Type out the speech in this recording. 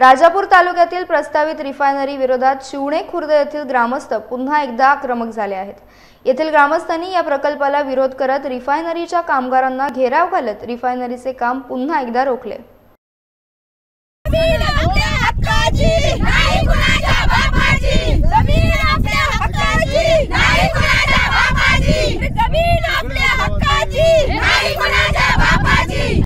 राजापूर तालुक्यातील प्रस्तावित रिफायनरी विरोधात शिवणे खुर्द येथील ग्रामस्थ पुन्हा एकदा आक्रमक झाले आहेत येथील ग्रामस्थांनी या प्रकल्पाला विरोध करत रिफायनरीच्या कामगारांना घेराव घालत रिफायनरीचे काम पुन्हा एकदा रोखले